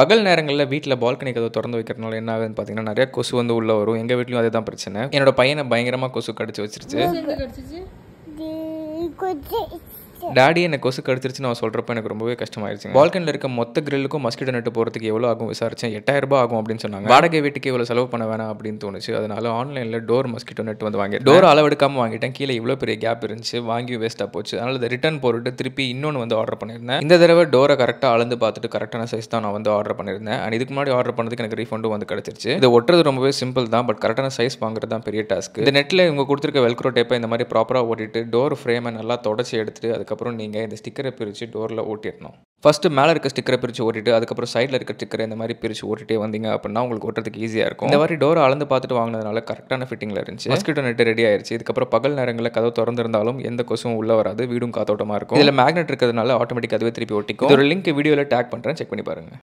பகல் நேரங்களில் வீட்டில் பால்கனி கதவை திறந்து வைக்கிறதுனால என்ன ஆகுதுன்னு பார்த்தீங்கன்னா நிறைய கொசு வந்து உள்ளே வரும் எங்கள் அதே அதுதான் பிரச்சனை என்னோட பையனை பயங்கரமாக கொசு கடிச்சு வச்சிருச்சு டாடி எனக்கு கொசு கடிச்சிருச்சு நான் சொல்கிறப்ப எனக்கு ரொம்பவே கஷ்டமாயிருச்சு பால்கனில் இருக்க மொத்த கிரில்லுக்கும் மஸ்கிட்டோ நட்டு போகிறதுக்கு எவ்வளோ ஆகும் விசாரிச்சேன் எட்டாயிரம் ரூபாய் ஆகும் அப்படின்னு சொன்னாங்க வாடகை வீட்டுக்கு இவ்வளோ செலவு பண்ண வேணாம் அப்படின்னு தோணுச்சு அதனால ஆன்லைனில் டோர் மஸ்கிட்டோ நெட் வந்து வாங்கி டோர் அளவெடுக்காமல் வாங்கிட்டேன் கீழே இவ்வளோ பெரிய கேப் இருந்துச்சு வாங்கி வேஸ்ட்டாக போச்சு அதனால் அதை ரிட்டர்ன் போட்டுட்டு திருப்பி இன்னொன்று வந்து ஆர்டர் பண்ணியிருந்தேன் இந்த தடவை டோரை கரெக்டாக அளந்து பார்த்துட்டு கரெக்டான சைஸ் தான் நான் வந்து ஆர்டர் பண்ணியிருந்தேன் அண்ட் இதுக்கு முன்னாடி ஆர்டர் பண்ணதுக்கு எனக்கு ரீஃபண்டும் வந்து கிடச்சிருச்சு இது ஒட்டுறது ரொம்பவே சிம்பிள் தான் பட் கரெக்டான சைஸ் வாங்குறது தான் பெரிய டாஸ்க் இந்த நெட்டில் இவங்க கொடுத்துருக்க வெல்க்ரோ டேப்பை இந்த மாதிரி ப்ராப்பராக ஓட்டிட்டு டோர் ஃப்ரேமை நல்லா தொடச்சி எடுத்துட்டு அதுக்கு அதுக்கப்புறம் நீங்கள் இந்த ஸ்டிக்கரை பிரித்து டோரில் ஓட்டிடணும் ஃபஸ்ட்டு மேலே இருக்க ஸ்டிக்கரை பிரித்து ஓட்டிட்டு அதுக்கப்புறம் சைடில் இருக்க ஸ்டிக்கரை இந்த மாதிரி பிரித்து ஓட்டிட்டே வந்தீங்க அப்படின்னா உங்களுக்கு ஓட்டுறதுக்கு ஈஸியாக இருக்கும் இந்த மாதிரி டோர் அளந்து பார்த்துட்டு வாங்கினதுனால கரெக்டான ஃபிட்டிங்கில் இருந்துச்சு மஸ்கிட்டோ நெட்டு ரெடி ஆயிடுச்சு இதுக்கப்புறம் பகல் நேரங்களில் கதவு திறந்திருந்தாலும் எந்த கொசும் உள்ளே வராது வீடும் காத்தோட்டமாக இருக்கும் இதில் மேக்னெட் இருக்கிறதுனால ஆட்டோமேட்டிக் அதுவே திருப்பி ஓட்டிக்கும் ஒரு லிங்க் வீடியோவில் டேக் பண்ணுறேன் செக் பண்ணி பாருங்கள்